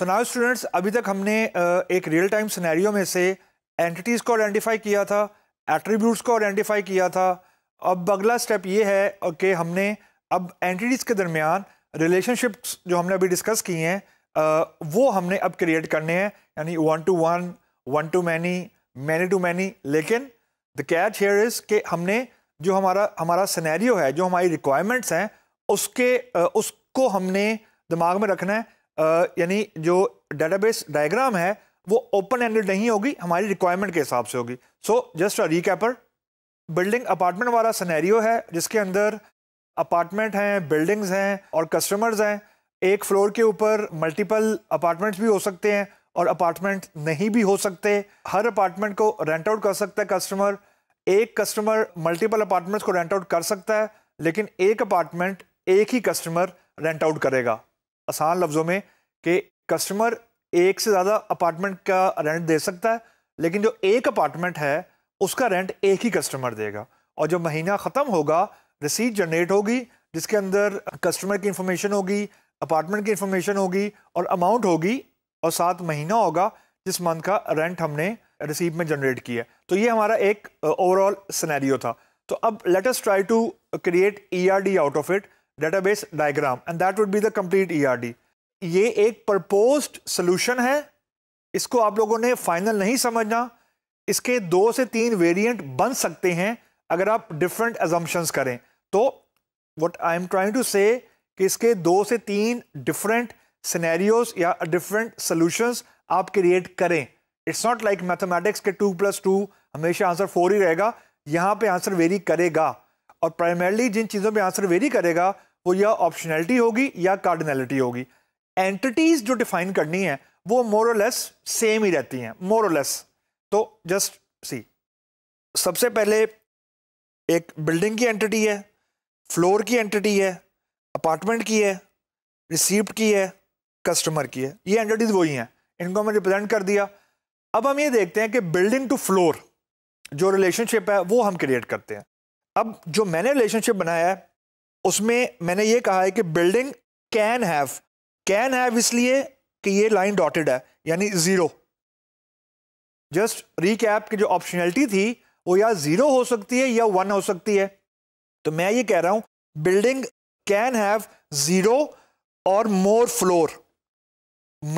so now students अभी तक हमने एक रियल टाइम सिनेरियो में से एंटिटीज़ को आइडेंटिफाई किया था एट्रीब्यूट्स को आइडेंटिफाई किया था अब अगला स्टेप ये है कि हमने अब एंटिटीज़ के दरमियान रिलेशनशिप्स जो हमने अभी डिस्कस किए हैं वो हमने अब क्रिएट करने हैं यानी one to one one to many many to many लेकिन द कैच हेयर इज़ के हमने जो हमारा हमारा सिनेरियो है जो हमारी रिक्वायरमेंट्स हैं उसके उसको हमने दिमाग में रखना है यानी जो डेटाबेस डायग्राम है वो ओपन एंडेड नहीं होगी हमारी रिक्वायरमेंट के हिसाब से होगी so just a recap building apartment वाला सिनेरियो है जिसके अंदर अपार्टमेंट हैं बिल्डिंग्स हैं और कस्टमर्स हैं एक फ्लोर के ऊपर मल्टीपल अपार्टमेंट्स भी हो सकते हैं और अपार्टमेंट नहीं भी हो सकते हर अपार्टमेंट को रेंट आउट कर सकता है कस्टमर एक कस्टमर मल्टीपल अपार्टमेंट्स को रेंट आउट कर सकता है लेकिन एक अपार्टमेंट एक ही कस्टमर रेंट आउट करेगा आसान लफ्ज़ों में कि कस्टमर एक से ज़्यादा अपार्टमेंट का रेंट दे सकता है लेकिन जो एक अपार्टमेंट है उसका रेंट एक ही कस्टमर देगा और जो महीना ख़त्म होगा रसीद जनरेट होगी जिसके अंदर कस्टमर की इंफॉर्मेशन होगी अपार्टमेंट की इंफॉर्मेशन होगी और अमाउंट होगी और साथ महीना होगा जिस मंथ का रेंट हमने रिसीव में जनरेट किया तो ये हमारा एक ओवरऑल uh, सिनेरियो था तो अब let us try to create ERD out of it database diagram and that would be the complete ERD ये एक प्रपोज्ड सोल्यूशन है इसको आप लोगों ने फाइनल नहीं समझना इसके दो से तीन वेरिएंट बन सकते हैं अगर आप डिफरेंट एजम्पन्स करें तो what I am trying to say कि इसके दो से तीन डिफरेंट सिनेरियोस या डिफरेंट सोल्यूशंस आप क्रिएट करें इट्स नॉट लाइक मैथमेटिक्स के टू प्लस टू हमेशा आंसर फोर ही रहेगा यहाँ पे आंसर वेरी करेगा और प्राइमरली जिन चीज़ों पे आंसर वेरी करेगा वो या ऑप्शनैलिटी होगी या कार्डिनलिटी होगी एंटिटीज जो डिफाइन करनी है वो मोरलेस सेम ही रहती हैं मोरलेस तो जस्ट सी सबसे पहले एक बिल्डिंग की एंटिटी है फ्लोर की एंटिटी है अपार्टमेंट की है रिसीप्ट की है कस्टमर की है ये एंटिटीज़ वही हैं इनको हमें रिप्रेजेंट कर दिया अब हम ये देखते हैं कि बिल्डिंग टू फ्लोर जो रिलेशनशिप है वो हम क्रिएट करते हैं अब जो मैंने रिलेशनशिप बनाया है उसमें मैंने ये कहा है कि building can have can have इसलिए कि ये लाइन डॉटेड है यानी ज़ीरो जस्ट रिकैप की जो ऑप्शनलिटी थी वो या ज़ीरो हो सकती है या वन हो सकती है तो मैं ये कह रहा हूं बिल्डिंग कैन हैव ज़ीरो और मोर फ्लोर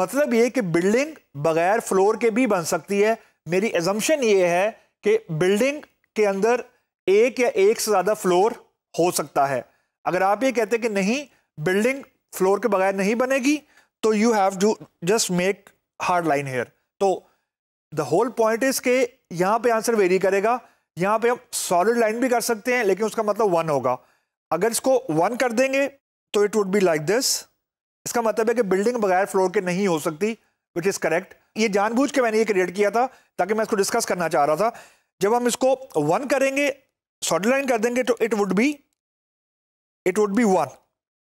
मतलब ये कि बिल्डिंग बगैर फ्लोर के भी बन सकती है मेरी एजम्पन ये है कि बिल्डिंग के अंदर एक या एक से ज़्यादा फ्लोर हो सकता है अगर आप ये कहते कि नहीं बिल्डिंग फ्लोर के बगैर नहीं बनेगी तो you have to just make hard line here तो द होल पॉइंट इज के यहाँ पे आंसर वेरी करेगा यहाँ पे हम सॉलिड लाइन भी कर सकते हैं लेकिन उसका मतलब वन होगा अगर इसको वन कर देंगे तो it would be like this इसका मतलब है कि बिल्डिंग बगैर फ्लोर के नहीं हो सकती विच इज़ करेक्ट ये जानबूझ के मैंने ये क्रिएट किया था ताकि मैं इसको डिस्कस करना चाह रहा था जब हम इसको वन करेंगे सॉलिड लाइन कर देंगे तो it would be it would be one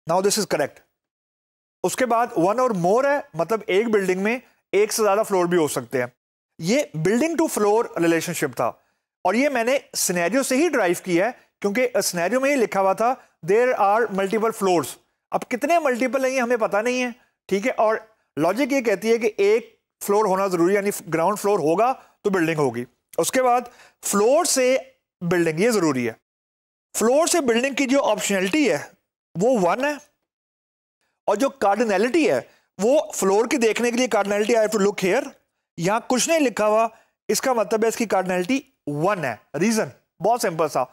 now this is correct उसके बाद वन और मोर है मतलब एक बिल्डिंग में एक से ज्यादा फ्लोर भी हो सकते हैं ये बिल्डिंग टू फ्लोर रिलेशनशिप था और ये मैंने स्नैरियो से ही ड्राइव किया है क्योंकि स्नैरियो में ये लिखा हुआ था देर आर मल्टीपल फ्लोर्स अब कितने मल्टीपल हैं ये हमें पता नहीं है ठीक है और लॉजिक ये कहती है कि एक फ्लोर होना जरूरी यानी ग्राउंड फ्लोर होगा तो बिल्डिंग होगी उसके बाद फ्लोर से बिल्डिंग ये जरूरी है फ्लोर से बिल्डिंग की जो ऑप्शनलिटी है वो वन है और जो कार्डिनैलिटी है वो फ्लोर की देखने के लिए cardinality I to look here यहां कुछ नहीं लिखा हुआ इसका मतलब है इसकी कार्डनैलिटी वन है रीजन बहुत सिंपल सा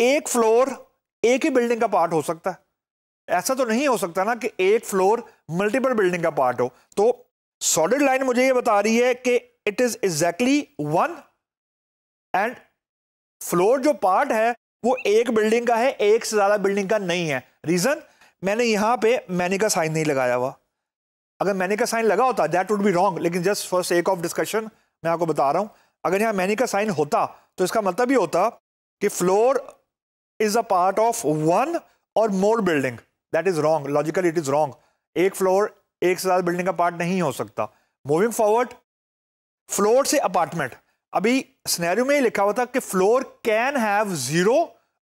एक फ्लोर एक ही बिल्डिंग का पार्ट हो सकता है ऐसा तो नहीं हो सकता ना कि एक फ्लोर मल्टीपल बिल्डिंग का पार्ट हो तो सॉलिड लाइन मुझे ये बता रही है कि it is exactly one and floor जो पार्ट है वो एक बिल्डिंग का है एक से ज़्यादा बिल्डिंग का नहीं है रीज़न मैंने यहां पे मैने का साइन नहीं लगाया हुआ अगर मैने का साइन लगा होता दैट वुड बी रॉन्ग लेकिन just for sake of discussion मैं आपको बता रहा हूं अगर यहां मैने का साइन होता तो इसका मतलब ये होता कि floor is a part of one और more building that is wrong logical it is wrong एक फ्लोर एक से ज़्यादा बिल्डिंग का पार्ट नहीं हो सकता मूविंग फॉरवर्ड फ्लोर से अपार्टमेंट अभी स्नैरियो में लिखा हुआ था कि फ्लोर कैन हैव जीरो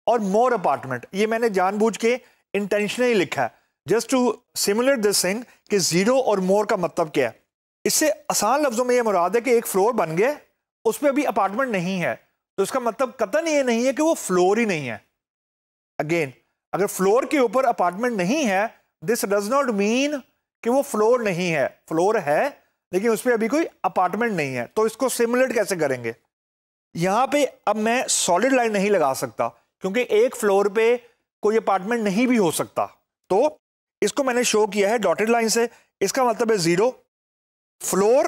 और मोर अपार्टमेंट ये मैंने जानबूझ के इंटेंशनली लिखा है just to simulate this thing कि जीरो और मोर का मतलब क्या है इससे आसान लफ्जों में यह मुराद है कि एक फ्लोर बन गया उस पर अभी अपार्टमेंट नहीं है तो इसका मतलब कतन ये नहीं है कि वो फ्लोर ही नहीं है अगेन अगर फ्लोर के ऊपर अपार्टमेंट नहीं है दिस डज नॉट मीन कि वो फ्लोर नहीं है फ्लोर है लेकिन उस पर अभी कोई अपार्टमेंट नहीं है तो इसको सिमुलेट कैसे करेंगे यहाँ पे अब मैं सॉलिड लाइन नहीं लगा सकता क्योंकि एक फ्लोर पे कोई अपार्टमेंट नहीं भी हो सकता तो इसको मैंने शो किया है डॉटेड लाइन से इसका मतलब है zero floor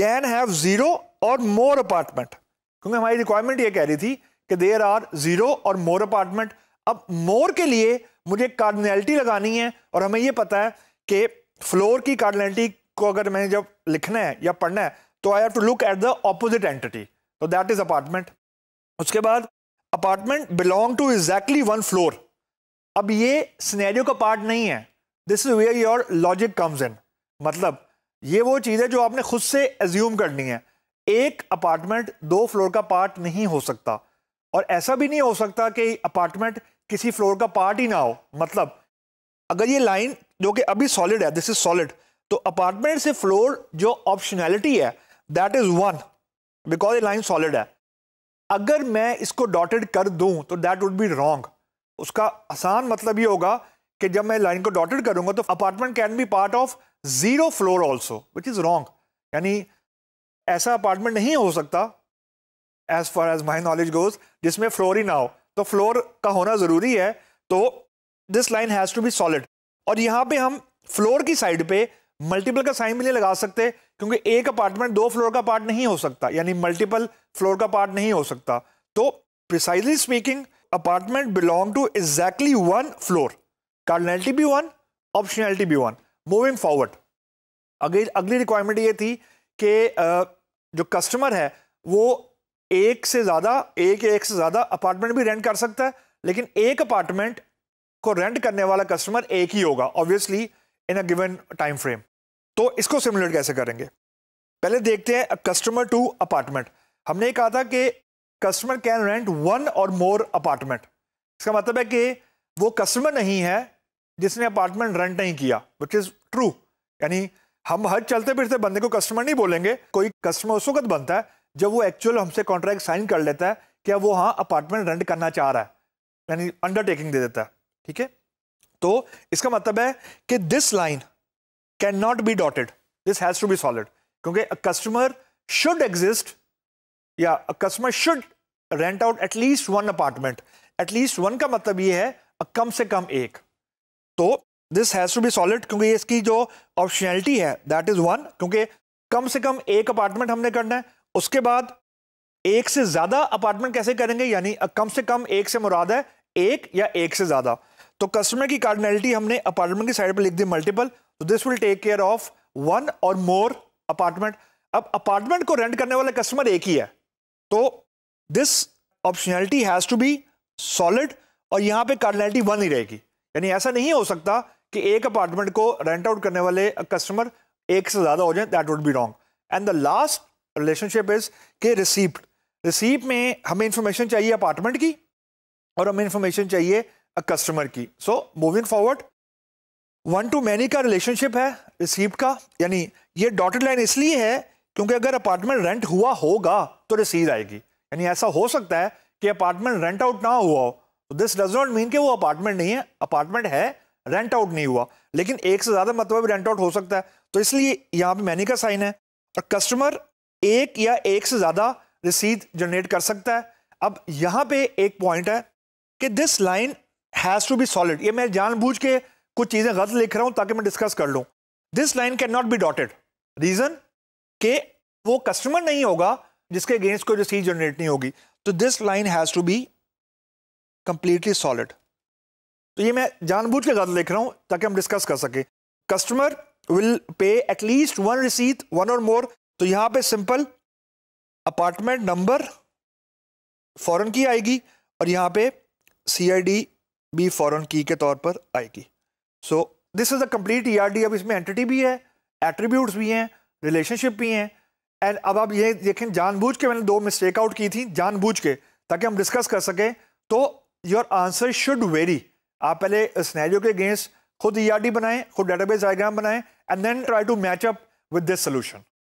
can have zero और मोर अपार्टमेंट क्योंकि हमारी रिक्वायरमेंट ये कह रही थी कि देर आर ज़ीरो और मोर अपार्टमेंट अब मोर के लिए मुझे कार्डनैलिटी लगानी है और हमें यह पता है कि फ्लोर की कार्डनैलिटी को अगर मैंने जब लिखना है या पढ़ना है तो I have to look at the opposite entity तो दैट इज अपार्टमेंट उसके बाद apartment belong to exactly one floor अब ये स्नेरियो का पार्ट नहीं है this is where your logic comes in मतलब ये वो चीज़ है जो आपने खुद से एज्यूम करनी है एक अपार्टमेंट दो फ्लोर का पार्ट नहीं हो सकता और ऐसा भी नहीं हो सकता कि अपार्टमेंट किसी फ्लोर का पार्ट ही ना हो मतलब अगर ये लाइन जो कि अभी सॉलिड है दिस इज सॉलिड तो अपार्टमेंट से फ्लोर जो ऑप्शनैलिटी है that is one because a line solid है अगर मैं इसको डॉटेड कर दूं तो दैट वुड बी रॉन्ग उसका आसान मतलब ये होगा कि जब मैं लाइन को डॉटेड करूंगा तो apartment can be part of zero floor also which is wrong यानी ऐसा अपार्टमेंट नहीं हो सकता as far as my knowledge goes जिसमें फ्लोर ही ना हो तो फ्लोर का होना ज़रूरी है तो this line has to be solid और यहाँ पे हम फ्लोर की साइड पे मल्टीपल का साइन भी नहीं लगा सकते क्योंकि एक अपार्टमेंट दो फ्लोर का पार्ट नहीं हो सकता यानी मल्टीपल फ्लोर का पार्ट नहीं हो सकता तो precisely speaking apartment belong to exactly one floor cardinality भी वन ऑप्शनैलिटी भी वन मूविंग फॉरवर्ड अगली अगली रिक्वायरमेंट ये थी कि जो कस्टमर है वो एक से ज़्यादा एक एक से ज़्यादा अपार्टमेंट भी रेंट कर सकता है लेकिन एक अपार्टमेंट को रेंट करने वाला कस्टमर एक ही होगा obviously in a given time frame तो इसको सिमुलेट कैसे करेंगे पहले देखते हैं कस्टमर टू अपार्टमेंट हमने कहा था कि कस्टमर कैन रेंट वन और मोर अपार्टमेंट इसका मतलब है कि वो कस्टमर नहीं है जिसने अपार्टमेंट रेंट नहीं किया विच इज़ ट्रू यानी हम हर चलते फिरते बंदे को कस्टमर नहीं बोलेंगे कोई कस्टमर उस वक्त बनता है जब वो एक्चुअल हमसे कॉन्ट्रैक्ट साइन कर लेता है क्या वो हाँ अपार्टमेंट रेंट करना चाह रहा है यानी अंडरटेकिंग दे देता है ठीक है तो इसका मतलब है कि this line can not be dotted this has to be solid क्योंकि कस्टमर शुड एग्जिस्ट या customer should rent out at least one apartment at least one का मतलब ये है कम से कम एक तो this has to be solid क्योंकि इसकी जो ऑप्शनैलिटी है दैट इज वन क्योंकि कम से कम एक अपार्टमेंट हमने करना है उसके बाद एक से ज्यादा अपार्टमेंट कैसे करेंगे यानी कम से कम एक से मुराद है एक या एक से ज्यादा तो कस्टमर की कार्डनैलिटी हमने अपार्टमेंट की साइड पर लिख दी मल्टीपल तो this will take care of one और मोर अपार्टमेंट अब अपार्टमेंट को रेंट करने वाला कस्टमर एक ही है तो this optionality has to be solid और यहां पे कार्डनैलिटी वन ही रहेगी यानी ऐसा नहीं हो सकता कि एक अपार्टमेंट को रेंट आउट करने वाले कस्टमर एक से ज़्यादा हो जाए that would be wrong and the last relationship is के रिसीप्ट रिसीप्ट में हमें इंफॉर्मेशन चाहिए अपार्टमेंट की और हमें इंफॉर्मेशन चाहिए अ कस्टमर की so moving forward one to many का रिलेशनशिप है रिसीव्ड का यानी ये डॉटेड लाइन इसलिए है क्योंकि अगर अपार्टमेंट रेंट हुआ होगा तो रिसीव आएगी यानी ऐसा हो सकता है कि अपार्टमेंट रेंट आउट ना हुआ हो तो दिस डज नॉट मीन कि वो अपार्टमेंट नहीं है अपार्टमेंट है रेंट आउट नहीं हुआ लेकिन एक से ज़्यादा मतलब रेंट आउट हो सकता है तो इसलिए यहाँ पे मैनी का साइन है और कस्टमर एक या एक से ज़्यादा रिसीद जनरेट कर सकता है अब यहाँ पे एक पॉइंट है कि this line has to be solid ये मैं जानबूझ के कुछ चीज़ें गलत लिख रहा हूं ताकि मैं डिस्कस कर लू this line can not be dotted reason के वो कस्टमर नहीं होगा जिसके अगेंस्ट कोई रिसीव जनरेट नहीं होगी तो this line has to be completely solid तो ये मैं जानबूझ के गलत लिख रहा हूं ताकि हम डिस्कस कर सके customer will pay at least one receipt one और मोर तो यहाँ पे सिंपल अपार्टमेंट नंबर फॉरन की आएगी और यहाँ पे सी आई डी बी फॉरन की के तौर पर आएगी so this is a complete E अब इसमें एंटिटी भी है एट्रीब्यूट्स भी हैं रिलेशनशिप भी हैं एंड अब आप ये देखें जानबूझ के मैंने दो मिस्टेक आउट की थी जानबूझ के ताकि हम डिस्कस कर सकें तो योर आंसर शुड वेरी आप पहले स्नैरियो के अगेंस्ट खुद ई e बनाएं खुद बेस डायग्राम बनाएं and then try to match up with this solution